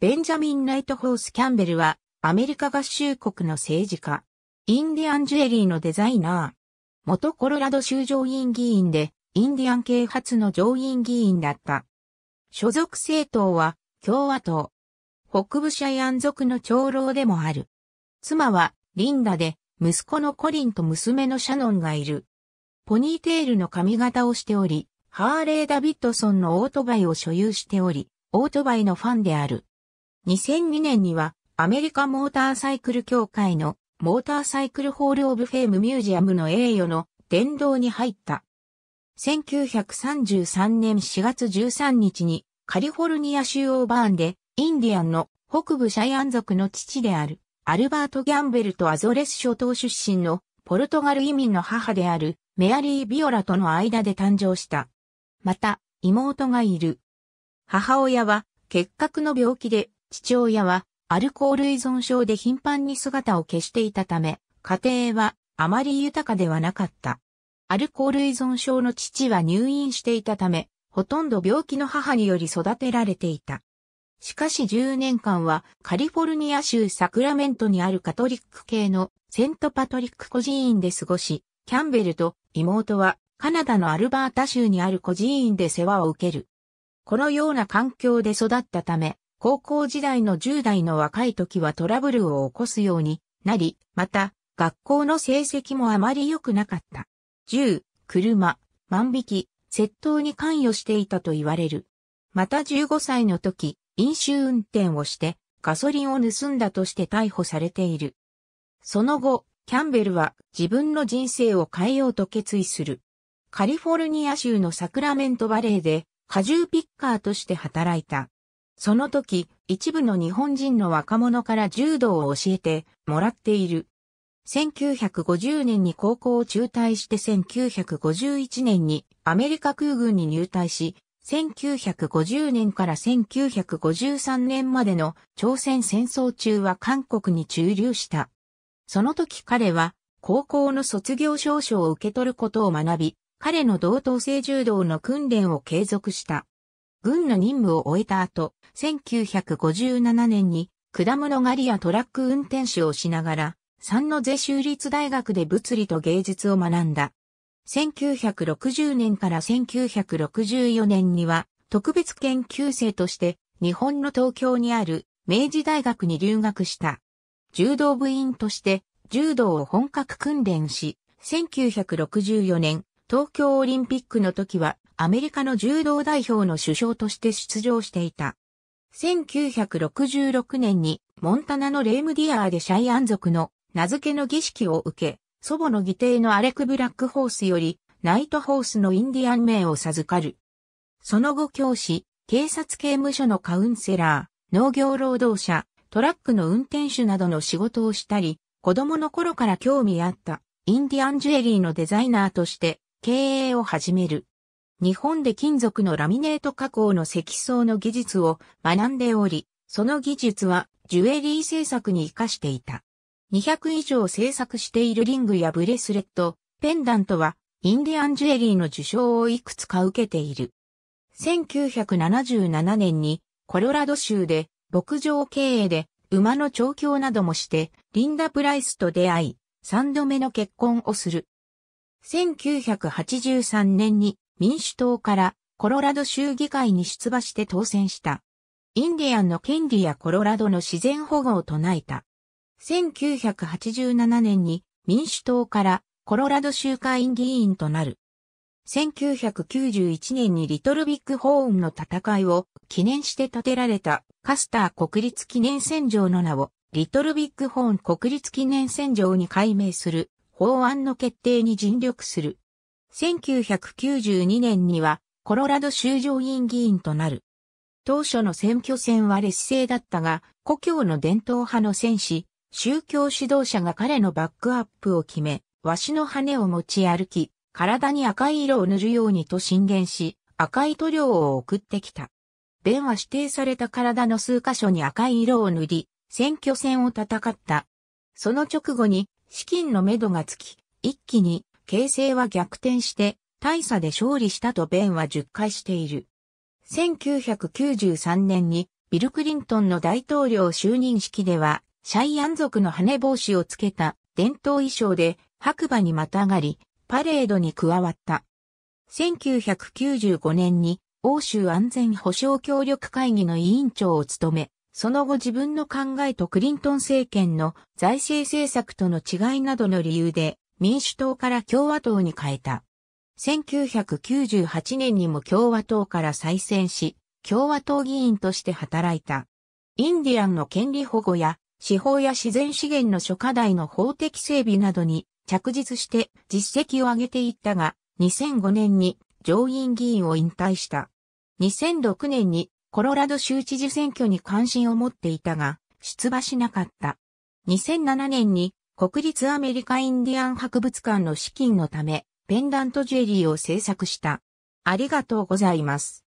ベンジャミン・ナイトホース・キャンベルは、アメリカ合衆国の政治家、インディアンジュエリーのデザイナー、元コロラド州上院議員で、インディアン系初の上院議員だった。所属政党は、共和党。北部シャイアン族の長老でもある。妻は、リンダで、息子のコリンと娘のシャノンがいる。ポニーテールの髪型をしており、ハーレー・ダビッドソンのオートバイを所有しており、オートバイのファンである。2002年にはアメリカモーターサイクル協会のモーターサイクルホールオブフェームミュージアムの栄誉の殿堂に入った。1933年4月13日にカリフォルニア州オーバーンでインディアンの北部シャイアン族の父であるアルバート・ギャンベルとアゾレス諸島出身のポルトガル移民の母であるメアリー・ビオラとの間で誕生した。また、妹がいる。母親は結核の病気で父親はアルコール依存症で頻繁に姿を消していたため、家庭はあまり豊かではなかった。アルコール依存症の父は入院していたため、ほとんど病気の母により育てられていた。しかし10年間はカリフォルニア州サクラメントにあるカトリック系のセントパトリック孤児院で過ごし、キャンベルと妹はカナダのアルバータ州にある孤児院で世話を受ける。このような環境で育ったため、高校時代の10代の若い時はトラブルを起こすようになり、また、学校の成績もあまり良くなかった。銃、車、万引き、窃盗に関与していたと言われる。また15歳の時、飲酒運転をして、ガソリンを盗んだとして逮捕されている。その後、キャンベルは自分の人生を変えようと決意する。カリフォルニア州のサクラメントバレーで、荷重ピッカーとして働いた。その時、一部の日本人の若者から柔道を教えてもらっている。1950年に高校を中退して1951年にアメリカ空軍に入隊し、1950年から1953年までの朝鮮戦争中は韓国に駐留した。その時彼は高校の卒業証書を受け取ることを学び、彼の同等性柔道の訓練を継続した。軍の任務を終えた後、1957年に果物狩りやトラック運転手をしながら、三ノ瀬州立大学で物理と芸術を学んだ。1960年から1964年には特別研究生として日本の東京にある明治大学に留学した。柔道部員として柔道を本格訓練し、1964年東京オリンピックの時はアメリカの柔道代表の首相として出場していた。1966年にモンタナのレームディアーでシャイアン族の名付けの儀式を受け、祖母の義弟のアレク・ブラックホースよりナイトホースのインディアン名を授かる。その後教師、警察刑務所のカウンセラー、農業労働者、トラックの運転手などの仕事をしたり、子供の頃から興味あったインディアンジュエリーのデザイナーとして経営を始める。日本で金属のラミネート加工の積層の技術を学んでおり、その技術はジュエリー製作に活かしていた。200以上製作しているリングやブレスレット、ペンダントはインディアンジュエリーの受賞をいくつか受けている。1977年にコロラド州で牧場経営で馬の調教などもしてリンダ・プライスと出会い、3度目の結婚をする。1983年に民主党からコロラド州議会に出馬して当選した。インディアンの権利やコロラドの自然保護を唱えた。1987年に民主党からコロラド州会議員となる。1991年にリトルビッグホーンの戦いを記念して建てられたカスター国立記念戦場の名をリトルビッグホーン国立記念戦場に改名する法案の決定に尽力する。1992年にはコロラド州上院議員となる。当初の選挙戦は劣勢だったが、故郷の伝統派の戦士、宗教指導者が彼のバックアップを決め、わしの羽を持ち歩き、体に赤い色を塗るようにと進言し、赤い塗料を送ってきた。弁は指定された体の数箇所に赤い色を塗り、選挙戦を戦った。その直後に資金の目処がつき、一気に形勢は逆転して、大差で勝利したとベンは10回している。1993年にビル・クリントンの大統領就任式では、シャイアン族の羽帽子をつけた伝統衣装で白馬にまたがり、パレードに加わった。1995年に欧州安全保障協力会議の委員長を務め、その後自分の考えとクリントン政権の財政政策との違いなどの理由で民主党から共和党に変えた。1998年にも共和党から再選し、共和党議員として働いた。インディアンの権利保護や、司法や自然資源の諸課題の法的整備などに着実して実績を上げていったが、2005年に上院議員を引退した。2006年にコロラド州知事選挙に関心を持っていたが、出馬しなかった。2007年に国立アメリカインディアン博物館の資金のため、ペンダントジュエリーを制作した。ありがとうございます。